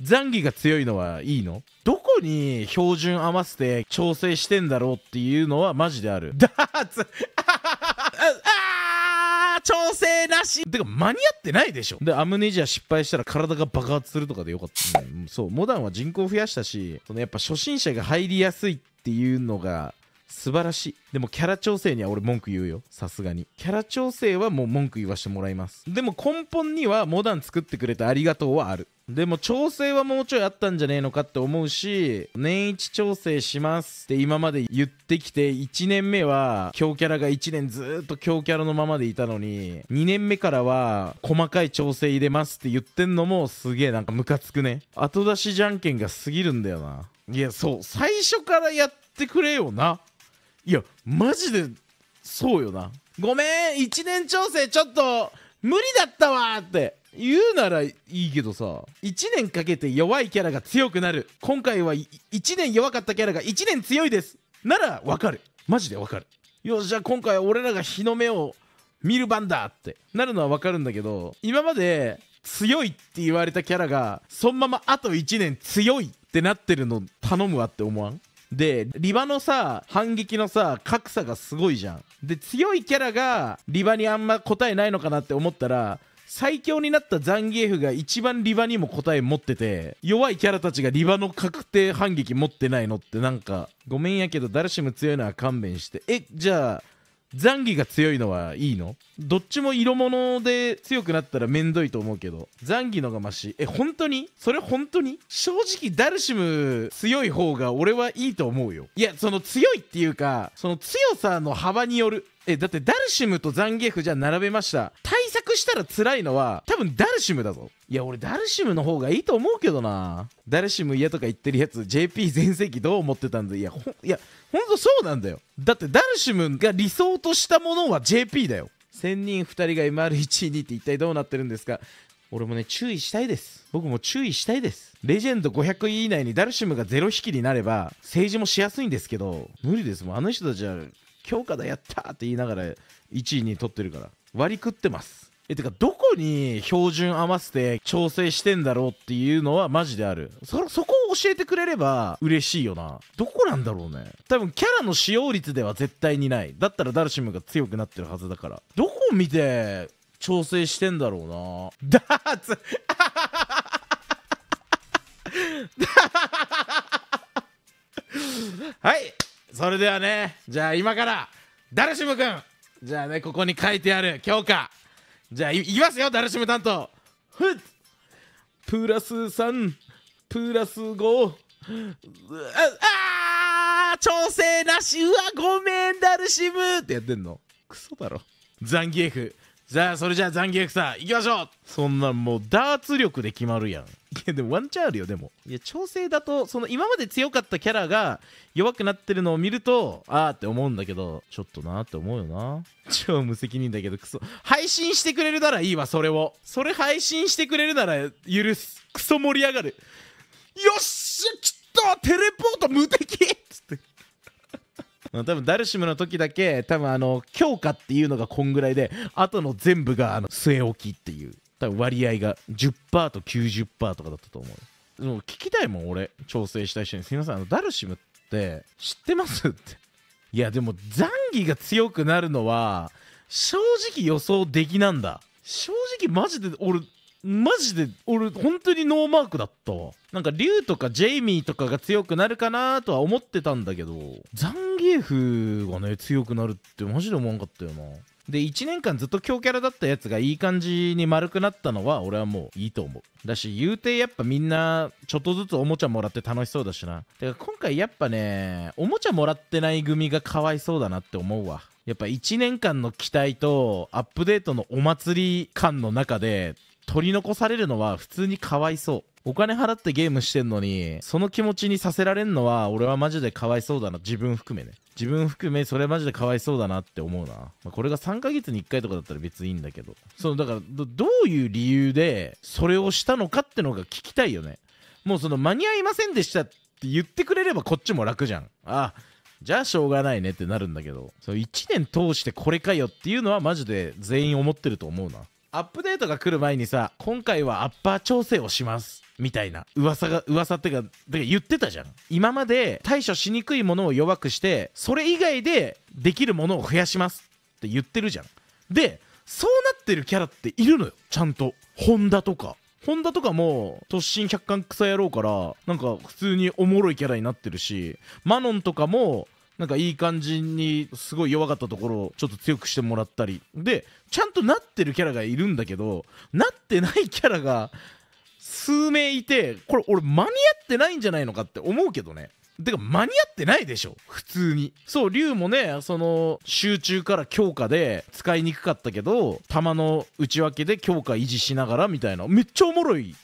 残疑が強いのはいいのどこに標準合わせて調整してんだろうっていうのはマジである。ダ ーツあ調整なしてか間に合ってないでしょでアムネジア失敗したら体が爆発するとかでよかった、うん、そうモダンは人口増やしたしそのやっぱ初心者が入りやすいっていうのが素晴らしいでもキャラ調整には俺文句言うよさすがにキャラ調整はもう文句言わしてもらいますでも根本にはモダン作ってくれてありがとうはあるでも調整はもうちょいあったんじゃねえのかって思うし年一調整しますって今まで言ってきて1年目は強キャラが1年ずっと強キャラのままでいたのに2年目からは細かい調整入れますって言ってんのもすげえなんかムカつくね後出しじゃんけんが過ぎるんだよないやそう最初からやってくれよないやマジでそうよなごめん1年調整ちょっと無理だったわって言うならいいけどさ1年かけて弱いキャラが強くなる今回は1年弱かったキャラが1年強いですならわかるマジでわかるよしじゃあ今回俺らが日の目を見る番だってなるのはわかるんだけど今まで強いって言われたキャラがそのままあと1年強いってなってるの頼むわって思わんでリバのさ反撃のさ格差がすごいじゃんで強いキャラがリバにあんま答えないのかなって思ったら最強になったザンギエフが一番リバにも答え持ってて弱いキャラたちがリバの確定反撃持ってないのってなんかごめんやけどダルシム強いのは勘弁してえじゃあ残儀が強いのはいいのどっちも色物で強くなったらめんどいと思うけど残儀のがマシえ本当にそれ本当に正直ダルシム強い方が俺はいいと思うよいやその強いっていうかその強さの幅によるえだってダルシムとザンギエフじゃ並べました対策したら辛いのは多分ダルシムだぞいや俺ダルシムの方がいいと思うけどなダルシム嫌とか言ってるやつ JP 全盛期どう思ってたんだいやほいやほんとそうなんだよだってダルシムが理想としたものは JP だよ1000人2人が MR112 って一体どうなってるんですか俺もね注意したいです僕も注意したいですレジェンド500位以内にダルシムが0匹になれば政治もしやすいんですけど無理ですもんあの人たちは強化だやったって言いながら1位に取ってるから割り食ってますえてかどこに標準合わせて調整してんだろうっていうのはマジであるそそこを教えてくれれば嬉しいよなどこなんだろうね多分キャラの使用率では絶対にないだったらダルシムが強くなってるはずだからどこを見て調整してんだろうなダーツ はいそれではねじゃあ今からダルシムくんじゃあねここに書いてある強化じゃあいきますよダルシム担当ふっプラス3プラス5ああ調整なしうわごめんダルシムってやってんのクソだろザンギエフじゃあそれじゃあ残虐さ行きましょうそんなんもうダーツ力で決まるやんいやでもワンチャンあるよでもいや調整だとその今まで強かったキャラが弱くなってるのを見るとああって思うんだけどちょっとなーって思うよな超無責任だけどクソ配信してくれるならいいわそれをそれ配信してくれるなら許すクソ盛り上がるよっしゃきっとテレポート無敵多分ダルシムの時だけ多分あの強化っていうのがこんぐらいであとの全部があの据え置きっていう多分割合が10%と90%とかだったと思うでも聞きたいもん俺調整したい人にすみませんあのダルシムって知ってますっていやでもザンギが強くなるのは正直予想できなんだ正直マジで俺マジで俺本当にノーマークだったわなんか竜とかジェイミーとかが強くなるかなとは思ってたんだけどザンギエフがね強くなるってマジで思わんかったよなで1年間ずっと強キャラだったやつがいい感じに丸くなったのは俺はもういいと思うだし言うてやっぱみんなちょっとずつおもちゃもらって楽しそうだしなてか今回やっぱねおもちゃもらってない組がかわいそうだなって思うわやっぱ1年間の期待とアップデートのお祭り感の中で取り残されるのは普通にかわいそうお金払ってゲームしてんのにその気持ちにさせられんのは俺はマジでかわいそうだな自分含めね自分含めそれマジでかわいそうだなって思うな、まあ、これが3ヶ月に1回とかだったら別にいいんだけどそのだからどういう理由でそれをしたのかってのが聞きたいよねもうその間に合いませんでしたって言ってくれればこっちも楽じゃんあじゃあしょうがないねってなるんだけどその1年通してこれかよっていうのはマジで全員思ってると思うなアップデートが来る前にさ今回はアッパー調整をしますみたいな噂が噂ってかて言ってたじゃん今まで対処しにくいものを弱くしてそれ以外でできるものを増やしますって言ってるじゃんでそうなってるキャラっているのよちゃんとホンダとかホンダとかも突進百貫草野郎からなんか普通におもろいキャラになってるしマノンとかもなんかいい感じにすごい弱かったところをちょっと強くしてもらったりでちゃんとなってるキャラがいるんだけどなってないキャラが数名いてこれ俺間に合ってないんじゃないのかって思うけどねてか間に合ってないでしょ普通にそう竜もねその集中から強化で使いにくかったけど弾の内訳で強化維持しながらみたいなめっちゃおもろい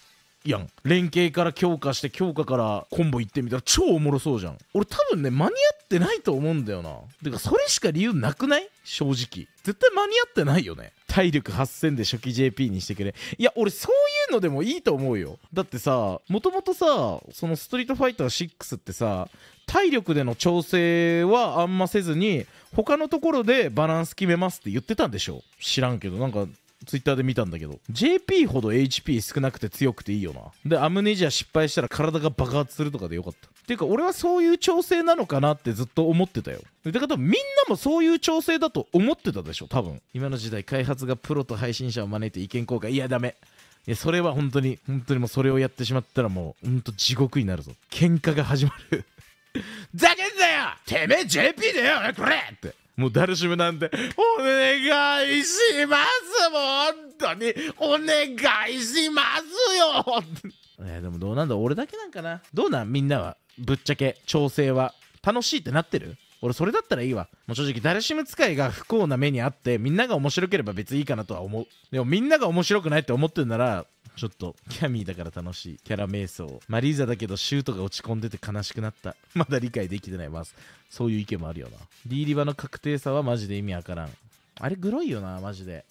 やん連携から強化して強化からコンボ行ってみたら超おもろそうじゃん俺多分ね間に合ってないと思うんだよなてかそれしか理由なくない正直絶対間に合ってないよね体力8000で初期 JP にしてくれいや俺そういうのでもいいと思うよだってさもともとさそのストリートファイター6ってさ体力での調整はあんませずに他のところでバランス決めますって言ってたんでしょ知らんけどなんかツイッターで見たんだけど JP ほど HP 少なくて強くていいよなでアムネジア失敗したら体が爆発するとかでよかったっていうか俺はそういう調整なのかなってずっと思ってたよだからみんなもそういう調整だと思ってたでしょ多分今の時代開発がプロと配信者を招いて意見交換いやダメいやそれは本当に本当にもうそれをやってしまったらもうほんと地獄になるぞ喧嘩が始まる ざけんなよてめえ JP だよこれってもうダルシムなんて、お願いしますも本当にお願いしますよえでもどうなんだ俺だけなんかなどうなんみんなはぶっちゃけ調整は楽しいってなってる俺それだったらいいわもう正直ダルシム使いが不幸な目にあってみんなが面白ければ別にいいかなとは思うでもみんなが面白くないって思ってるならちょっとキャミーだから楽しいキャラ瞑想マリーザだけどシュートが落ち込んでて悲しくなった まだ理解できてないますそういう意見もあるよな D リバの確定さはマジで意味わからんあれグロいよなマジで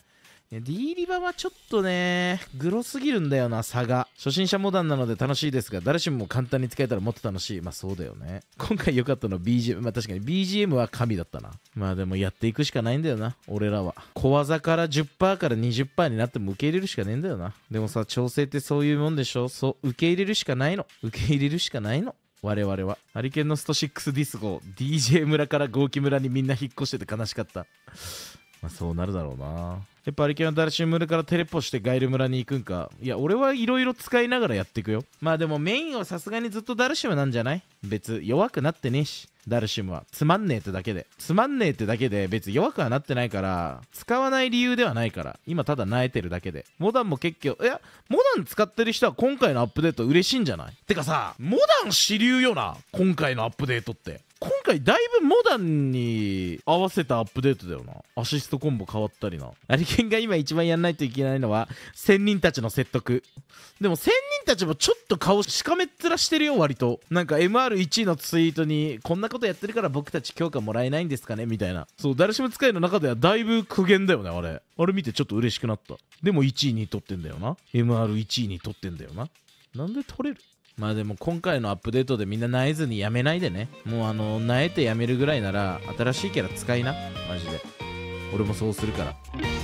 D リバはちょっとね、グロすぎるんだよな、差が。初心者モダンなので楽しいですが、誰しも簡単に使えたらもっと楽しい。まあそうだよね。今回良かったのは BGM。まあ確かに BGM は神だったな。まあでもやっていくしかないんだよな、俺らは。小技から10%から20%になっても受け入れるしかねえんだよな。でもさ、調整ってそういうもんでしょそう、受け入れるしかないの。受け入れるしかないの。我々は。ハリケンのスト6ディスゴ、DJ 村からゴーキ村にみんな引っ越してて悲しかった。まあ、そうなるだろうなやっぱアリケャンダルシム村からテレポしてガイル村に行くんかいや俺はいろいろ使いながらやっていくよまあでもメインはさすがにずっとダルシムなんじゃない別弱くなってねえしダルシムはつまんねえってだけでつまんねえってだけで別弱くはなってないから使わない理由ではないから今ただ萎えてるだけでモダンも結局いやモダン使ってる人は今回のアップデート嬉しいんじゃないてかさモダン主流よな今回のアップデートって今回だいぶモダンに合わせたアップデートだよなアシストコンボ変わったりなアリケンが今一番やんないといけないのは仙人たちの説得でも仙人たちもちょっと顔しかめっ面してるよ割となんか MR1 位のツイートにこんなことやってるから僕たち強化もらえないんですかねみたいなそう誰しも使いの中ではだいぶ苦言だよねあれあれ見てちょっと嬉しくなったでも1位に取ってんだよな MR1 位にとってんだよななんで取れるまあでも今回のアップデートでみんな萎えずにやめないでね。もうあの、萎えてやめるぐらいなら、新しいキャラ使いな。マジで。俺もそうするから。